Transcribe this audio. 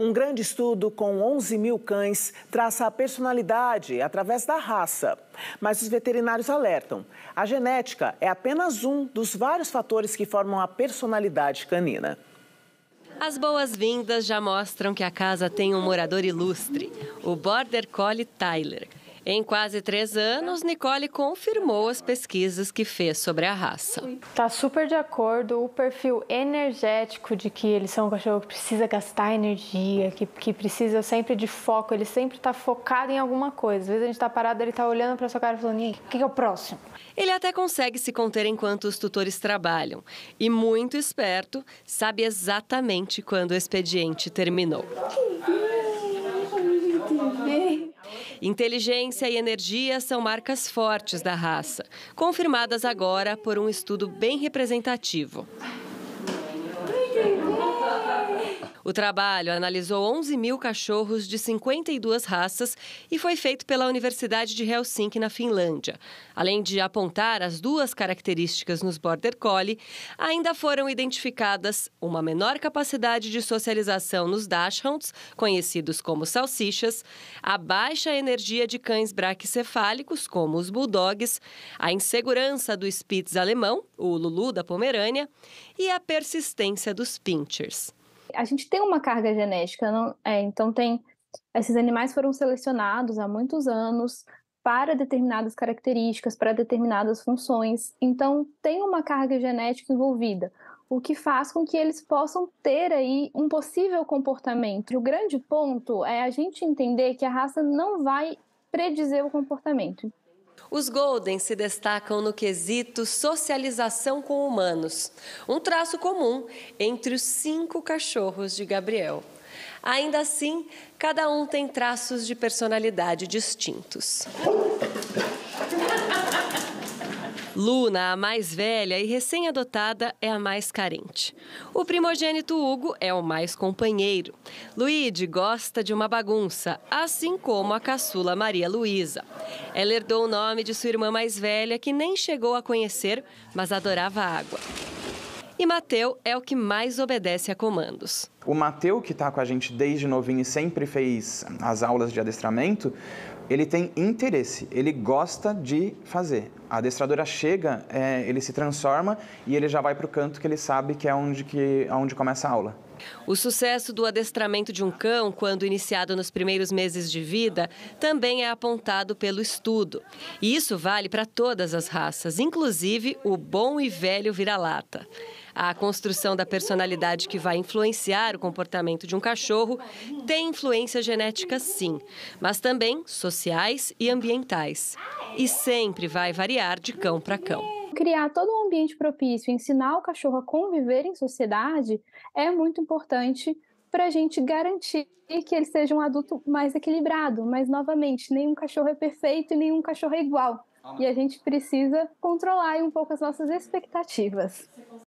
Um grande estudo com 11 mil cães traça a personalidade através da raça. Mas os veterinários alertam: a genética é apenas um dos vários fatores que formam a personalidade canina. As boas-vindas já mostram que a casa tem um morador ilustre, o Border Collie Tyler. Em quase três anos, Nicole confirmou as pesquisas que fez sobre a raça. Está super de acordo o perfil energético de que eles são um cachorro que precisa gastar energia, que, que precisa sempre de foco, ele sempre está focado em alguma coisa. Às vezes a gente está parado, ele está olhando para sua cara e falando, o que é o próximo? Ele até consegue se conter enquanto os tutores trabalham. E muito esperto, sabe exatamente quando o expediente terminou. Inteligência e energia são marcas fortes da raça, confirmadas agora por um estudo bem representativo. O trabalho analisou 11 mil cachorros de 52 raças e foi feito pela Universidade de Helsinki, na Finlândia. Além de apontar as duas características nos Border Collie, ainda foram identificadas uma menor capacidade de socialização nos Dachshunds, conhecidos como salsichas, a baixa energia de cães braquicefálicos, como os Bulldogs, a insegurança do Spitz alemão, o Lulu da Pomerânia, e a persistência dos Pinchers. A gente tem uma carga genética, não, é, então tem esses animais foram selecionados há muitos anos para determinadas características, para determinadas funções. Então tem uma carga genética envolvida, o que faz com que eles possam ter aí um possível comportamento. O grande ponto é a gente entender que a raça não vai predizer o comportamento. Os Golden se destacam no quesito socialização com humanos, um traço comum entre os cinco cachorros de Gabriel. Ainda assim, cada um tem traços de personalidade distintos. Luna, a mais velha e recém-adotada, é a mais carente. O primogênito Hugo é o mais companheiro. Luíde gosta de uma bagunça, assim como a caçula Maria Luísa. Ela herdou o nome de sua irmã mais velha, que nem chegou a conhecer, mas adorava água. E Mateu é o que mais obedece a comandos. O Mateu, que está com a gente desde novinho e sempre fez as aulas de adestramento, ele tem interesse, ele gosta de fazer. A adestradora chega, é, ele se transforma e ele já vai para o canto que ele sabe que é onde, que, onde começa a aula. O sucesso do adestramento de um cão, quando iniciado nos primeiros meses de vida, também é apontado pelo estudo. E isso vale para todas as raças, inclusive o bom e velho vira-lata. A construção da personalidade que vai influenciar o comportamento de um cachorro tem influência genética, sim, mas também social sociais e ambientais. E sempre vai variar de cão para cão. Criar todo um ambiente propício, ensinar o cachorro a conviver em sociedade é muito importante para a gente garantir que ele seja um adulto mais equilibrado. Mas, novamente, nenhum cachorro é perfeito e nenhum cachorro é igual. E a gente precisa controlar um pouco as nossas expectativas.